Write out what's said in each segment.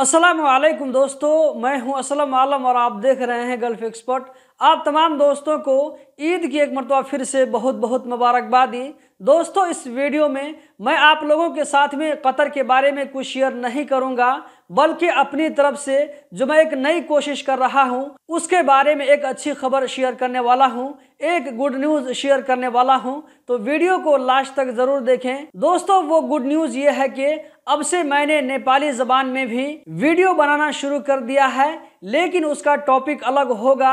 असलम दोस्तों मैं हूं असलम आलम और आप देख रहे हैं गल्फ एक्सपर्ट आप तमाम दोस्तों को ईद की एक मरतबा फिर से बहुत बहुत मुबारकबाद दी दोस्तों इस वीडियो में मैं आप लोगों के साथ में कतर के बारे में कुछ शेयर नहीं करूंगा बल्कि अपनी तरफ से जो मैं एक नई कोशिश कर रहा हूं उसके बारे में एक अच्छी खबर शेयर करने वाला हूं एक गुड न्यूज़ शेयर करने वाला हूं तो वीडियो को लास्ट तक ज़रूर देखें दोस्तों वो गुड न्यूज़ ये है कि अब से मैंने नेपाली ज़बान में भी वीडियो बनाना शुरू कर दिया है लेकिन उसका टॉपिक अलग होगा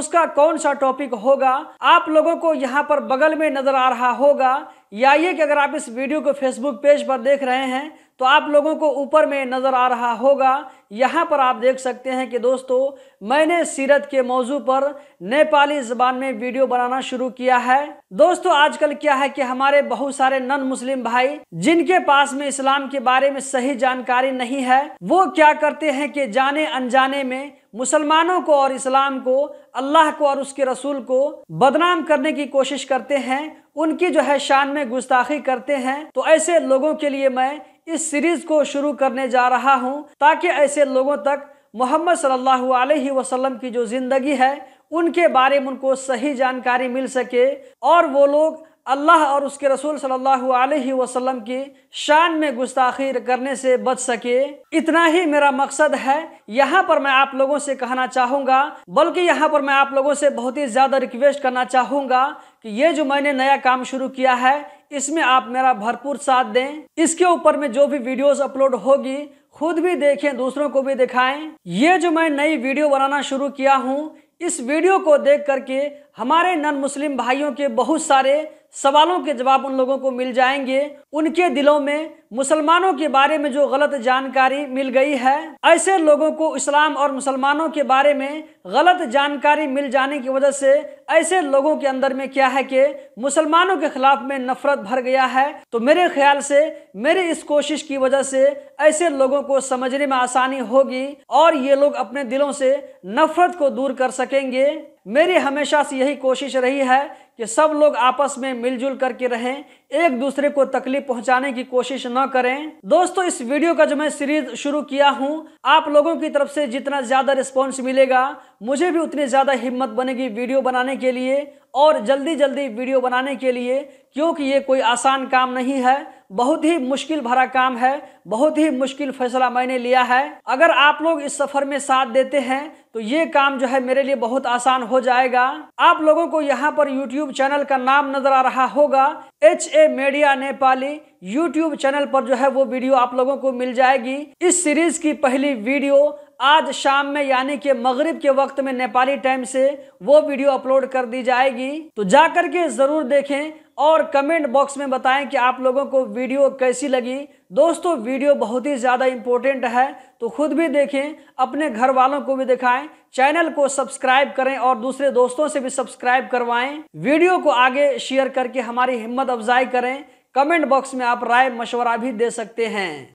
उसका कौन सा टॉपिक होगा आप लोगों को यहाँ पर बगल में नज़र आ रहा होगा या ये कि अगर आप इस वीडियो को फेसबुक पेज पर देख रहे हैं तो आप लोगों को ऊपर में नज़र आ रहा होगा यहाँ पर आप देख सकते हैं कि दोस्तों मैंने सीरत के मौजू पर नेपाली ज़बान में वीडियो बनाना शुरू किया है दोस्तों आजकल क्या है कि हमारे बहुत सारे नन मुस्लिम भाई जिनके पास में इस्लाम के बारे में सही जानकारी नहीं है वो क्या करते हैं कि जाने अनजाने में मुसलमानों को और इस्लाम को अल्लाह को और उसके रसूल को बदनाम करने की कोशिश करते हैं उनकी जो है शान में गुस्ताखी करते हैं तो ऐसे लोगों के लिए मैं इस सीरीज को शुरू करने जा रहा हूं ताकि ऐसे लोगों तक मोहम्मद सल्लल्लाहु अलैहि वसल्लम की जो ज़िंदगी है उनके बारे में उनको सही जानकारी मिल सके और वो लोग अल्लाह और उसके रसूल सल्लल्लाहु अलैहि वसल्लम की शान में गुस्ताखी करने से बच सके इतना ही मेरा मकसद है यहाँ पर मैं आप लोगों से कहना चाहूँगा बल्कि यहाँ पर मैं आप लोगों से बहुत ही ज़्यादा रिक्वेस्ट करना चाहूँगा कि ये जो मैंने नया काम शुरू किया है इसमें आप मेरा भरपूर साथ दें इसके ऊपर में जो भी वीडियोस अपलोड होगी खुद भी देखें दूसरों को भी दिखाएं ये जो मैं नई वीडियो बनाना शुरू किया हूँ इस वीडियो को देख करके हमारे नन मुस्लिम भाइयों के बहुत सारे सवालों के जवाब उन लोगों को मिल जाएंगे उनके दिलों में मुसलमानों के बारे में जो गलत जानकारी मिल गई है ऐसे लोगों को इस्लाम और मुसलमानों के बारे में गलत जानकारी मिल जाने की वजह से ऐसे लोगों के अंदर में क्या है कि मुसलमानों के खिलाफ में नफरत भर गया है तो मेरे ख्याल से मेरी इस कोशिश की वजह से ऐसे लोगों को समझने में आसानी होगी और ये लोग अपने दिलों से नफरत को दूर कर सकेंगे मेरी हमेशा से यही कोशिश रही है कि सब लोग आपस में मिलजुल करके रहें एक दूसरे को तकलीफ पहुंचाने की कोशिश न करें दोस्तों इस वीडियो का जो मैं सीरीज शुरू किया हूं आप लोगों की तरफ से जितना ज़्यादा रिस्पॉन्स मिलेगा मुझे भी उतनी ज़्यादा हिम्मत बनेगी वीडियो बनाने के लिए और जल्दी जल्दी वीडियो बनाने के लिए क्योंकि ये कोई आसान काम नहीं है बहुत ही मुश्किल भरा काम है बहुत ही मुश्किल फैसला मैंने लिया है अगर आप लोग इस सफ़र में साथ देते हैं तो ये काम जो है मेरे लिए बहुत आसान हो जाएगा आप लोगों को यहाँ पर YouTube चैनल का नाम नज़र आ रहा होगा H A media Nepali YouTube channel पर जो है वो वीडियो आप लोगों को मिल जाएगी इस सीरीज की पहली वीडियो आज शाम में यानी कि मगरिब के वक्त में नेपाली टाइम से वो वीडियो अपलोड कर दी जाएगी तो जाकर के ज़रूर देखें और कमेंट बॉक्स में बताएं कि आप लोगों को वीडियो कैसी लगी दोस्तों वीडियो बहुत ही ज़्यादा इम्पोर्टेंट है तो खुद भी देखें अपने घर वालों को भी दिखाएं चैनल को सब्सक्राइब करें और दूसरे दोस्तों से भी सब्सक्राइब करवाएं वीडियो को आगे शेयर करके हमारी हिम्मत अफजाई करें कमेंट बॉक्स में आप राय मशवरा भी दे सकते हैं